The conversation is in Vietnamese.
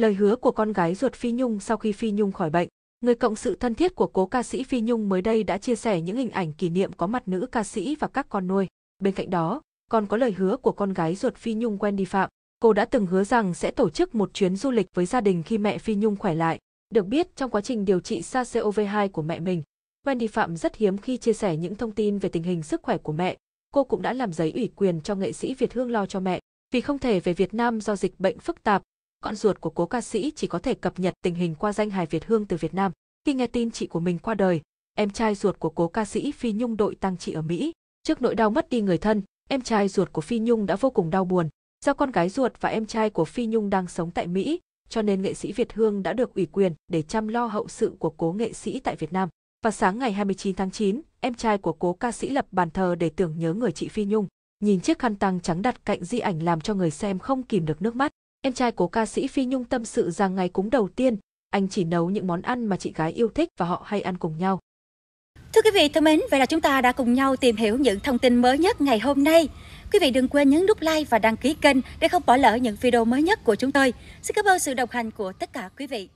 Lời hứa của con gái ruột Phi Nhung sau khi Phi Nhung khỏi bệnh, người cộng sự thân thiết của cố ca sĩ Phi Nhung mới đây đã chia sẻ những hình ảnh kỷ niệm có mặt nữ ca sĩ và các con nuôi. Bên cạnh đó, còn có lời hứa của con gái ruột Phi Nhung Wendy Phạm, cô đã từng hứa rằng sẽ tổ chức một chuyến du lịch với gia đình khi mẹ Phi Nhung khỏe lại. Được biết, trong quá trình điều trị sa COV2 của mẹ mình, Wendy Phạm rất hiếm khi chia sẻ những thông tin về tình hình sức khỏe của mẹ. Cô cũng đã làm giấy ủy quyền cho nghệ sĩ Việt Hương lo cho mẹ, vì không thể về Việt Nam do dịch bệnh phức tạp, con ruột của cố ca sĩ chỉ có thể cập nhật tình hình qua danh hài Việt Hương từ Việt Nam. Khi nghe tin chị của mình qua đời, em trai ruột của cố ca sĩ Phi Nhung đội tăng chị ở Mỹ. Trước nỗi đau mất đi người thân, em trai ruột của Phi Nhung đã vô cùng đau buồn. Do con gái ruột và em trai của Phi Nhung đang sống tại Mỹ, cho nên nghệ sĩ Việt Hương đã được ủy quyền để chăm lo hậu sự của cố nghệ sĩ tại Việt Nam. Và sáng ngày 29 tháng 9, em trai của cố ca sĩ lập bàn thờ để tưởng nhớ người chị Phi Nhung. Nhìn chiếc khăn tăng trắng đặt cạnh di ảnh làm cho người xem không kìm được nước mắt. Em trai của ca sĩ Phi Nhung tâm sự rằng ngày cúng đầu tiên, anh chỉ nấu những món ăn mà chị gái yêu thích và họ hay ăn cùng nhau. Thưa quý vị thân mến, vậy là chúng ta đã cùng nhau tìm hiểu những thông tin mới nhất ngày hôm nay. Quý vị đừng quên nhấn nút like và đăng ký kênh để không bỏ lỡ những video mới nhất của chúng tôi. Xin cảm ơn sự đồng hành của tất cả quý vị.